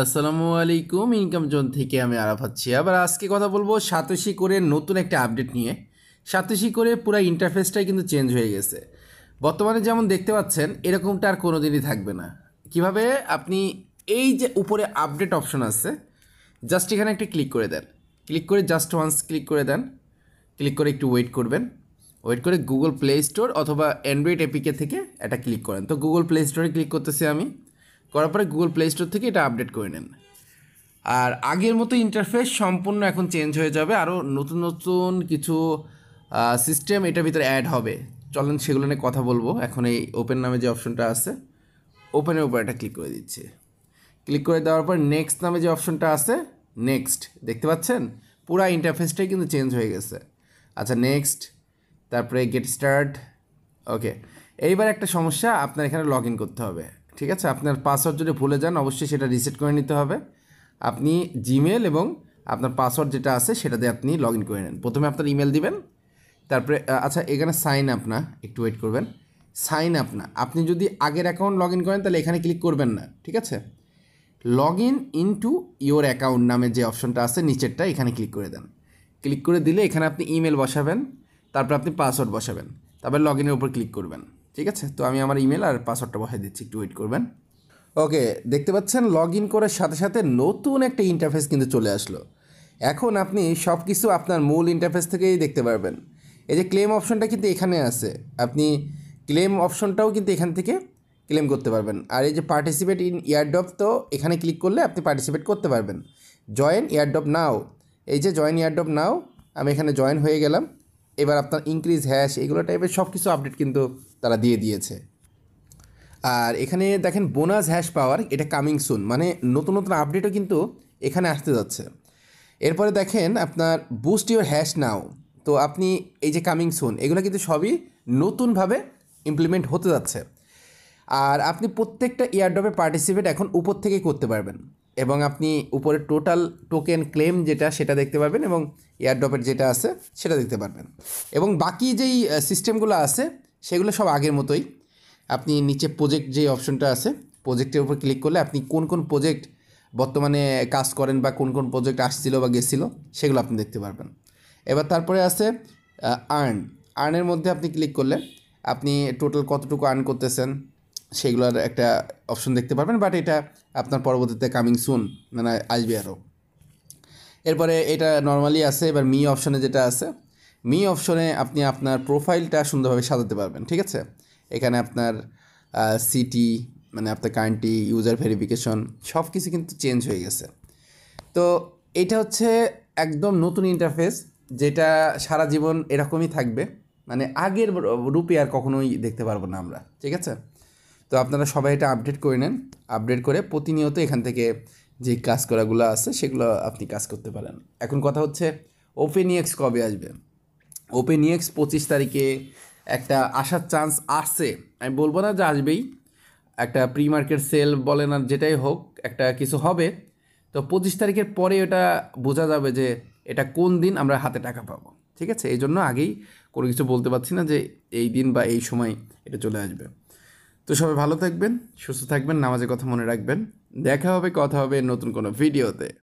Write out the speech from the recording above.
আসসালামু আলাইকুম income zone থেকে আমি আরাফাত আবার আজকে কথা বলবো সাতোশি করে নতুন একটা আপডেট নিয়ে সাতোশি করে পুরো ইন্টারফেসটাই কিন্তু চেঞ্জ হয়ে গেছে বর্তমানে যেমন দেখতে পাচ্ছেন এরকমটা আর কোনো দিনই থাকবে না কিভাবে আপনি এই যে উপরে আপডেট অপশন আছে জাস্ট এখানে একটা ক্লিক করে দেন ক্লিক করে জাস্ট ওয়ান্স ক্লিক করে দেন ক্লিক করে একটু ওয়েট করবেন ওয়েট করে গুগল প্লে স্টোর অথবা অ্যান্ড্রয়েড এপিকে থেকে এটা ক্লিক করেন তো গুগল প্লে স্টোরে ক্লিক করতেছি আমি করার পরে গুগল প্লে স্টোর থেকে এটা আপডেট করে নেন আর আগের মতো ইন্টারফেস সম্পূর্ণ এখন চেঞ্জ হয়ে যাবে আরও নতুন নতুন কিছু সিস্টেম এটার ভিতরে অ্যাড হবে চলেন সেগুলো নিয়ে কথা বলবো এখন এই ওপেন নামে যে অপশনটা আছে ওপেনের উপর এটা ক্লিক করে দিচ্ছে ক্লিক করে দেওয়ার পর নেক্সট নামে যে অপশনটা আছে নেক্সট দেখতে পাচ্ছেন পুরা ইন্টারফেসটাই কিন্তু চেঞ্জ হয়ে গেছে আচ্ছা নেক্সট তারপরে গেট স্টার্ট ওকে এইবার একটা সমস্যা আপনার এখানে লগ ইন করতে হবে ঠিক আছে আপনার পাসওয়ার্ড যদি ভুলে যান অবশ্যই সেটা রিসেট করে নিতে হবে আপনি জিমেল এবং আপনার পাসওয়ার্ড যেটা আছে সেটা দিয়ে আপনি লগ ইন করে নেন প্রথমে আপনার ইমেল দিবেন তারপরে আচ্ছা এখানে সাইন আপ না একটু ওয়েট করবেন সাইন আপ না আপনি যদি আগের অ্যাকাউন্ট লগ ইন করেন তাহলে এখানে ক্লিক করবেন না ঠিক আছে log in into your account নামে যে অপশনটা আছে নিচেরটা এখানে ক্লিক করে দেন ক্লিক করে দিলে এখানে আপনি ইমেল বসাবেন তারপর আপনি পাসওয়ার্ড বসাবেন তারপর লগ ইনের উপর ক্লিক করবেন ঠিক আছে তো আমি আমার ইমেল আর পাসওয়ার্ডটা বসাই দিচ্ছি একটু ওয়েট করবেন ওকে দেখতে পাচ্ছেন লগ ইন করার সাথে সাথে নতুন একটা ইন্টারফেস কিন্তু চলে আসলো এখন আপনি সব কিছু আপনার মূল ইন্টারফেস থেকেই দেখতে পারবেন এই যে ক্লেম অপশনটা কিন্তু এখানে আছে আপনি ক্লেম অপশনটাও কিন্তু এখান থেকে ক্লেম করতে পারবেন আর এই যে পার্টিসিপেট ইন ইয়ারড্রপ তো এখানে ক্লিক করলে আপনি পার্টিসিপেট করতে পারবেন জয়েন ইয়ারড্রপ নাও এই যে জয়েন ইয়ারড্রপ নাও আমি এখানে জয়েন হয়ে গেলাম এবার আপনার ইনক্রিজ হ্যাশ এগুলো টাইপের সব কিছু আপডেট কিন্তু তারা দিয়ে দিয়েছে আর এখানে দেখেন বোনাস হ্যাশ পাওয়ার এটা কামিং সুন মানে নতুন নতুন আপডেটও কিন্তু এখানে আসতে যাচ্ছে এরপরে দেখেন আপনার বুস্ট ইউর হ্যাশ নাও তো আপনি এই যে কামিং সুন এগুলো কিন্তু সবই নতুনভাবে ইমপ্লিমেন্ট হতে যাচ্ছে আর আপনি প্রত্যেকটা ইয়ারড্রপে পার্টিসিপেট এখন উপর থেকে করতে পারবেন এবং আপনি উপরে টোটাল টোকেন ক্লেম যেটা সেটা দেখতে পারবেন এবং এয়ারড্রপের যেটা আছে সেটা দেখতে পারবেন এবং বাকি যেই সিস্টেমগুলো আছে সেগুলো সব আগের মতোই আপনি নিচে প্রোজেক্ট যে অপশনটা আছে প্রোজেক্টের উপর ক্লিক করলে আপনি কোন কোন প্রোজেক্ট বর্তমানে কাজ করেন বা কোন কোন প্রজেক্ট আসছিল বা গেছিলো সেগুলো আপনি দেখতে পারবেন এবার তারপরে আছে আর্ন আর্নের মধ্যে আপনি ক্লিক করলে আপনি টোটাল কতটুকু আর্ন করতেছেন সেগুলোর একটা অপশন দেখতে পারবেন বাট এটা আপনার পরবর্তীতে কামিং সুন মানে আসবে আরও এরপরে এটা নর্মালি আছে এবার মি অপশনে যেটা আছে মি অপশনে আপনি আপনার প্রোফাইলটা সুন্দরভাবে সাজাতে পারবেন ঠিক আছে এখানে আপনার সিটি মানে আপনার কান্ট্রি ইউজার ভেরিফিকেশন সব কিছু কিন্তু চেঞ্জ হয়ে গেছে তো এটা হচ্ছে একদম নতুন ইন্টারফেস যেটা সারা জীবন এরকমই থাকবে মানে আগের রূপে আর কখনোই দেখতে পারবো না আমরা ঠিক আছে তো আপনারা সবাই এটা আপডেট করে নেন আপডেট করে প্রতিনিয়ত এখান থেকে যে কাজ করাগুলো আছে সেগুলো আপনি কাজ করতে পারেন এখন কথা হচ্ছে ওপেন ইএক্স কবে আসবে ওপেন ইএক্স পঁচিশ তারিখে একটা আসার চান্স আসছে আমি বলবো না যে আসবেই একটা প্রি মার্কেট সেল বলে না যেটাই হোক একটা কিছু হবে তো পঁচিশ তারিখের পরে এটা বোঝা যাবে যে এটা কোন দিন আমরা হাতে টাকা পাবো ঠিক আছে এই জন্য আগেই কোনো কিছু বলতে পারছি না যে এই দিন বা এই সময় এটা চলে আসবে তো সবাই ভালো থাকবেন সুস্থ থাকবেন নামাজের কথা মনে রাখবেন দেখা হবে কথা হবে নতুন কোনো ভিডিওতে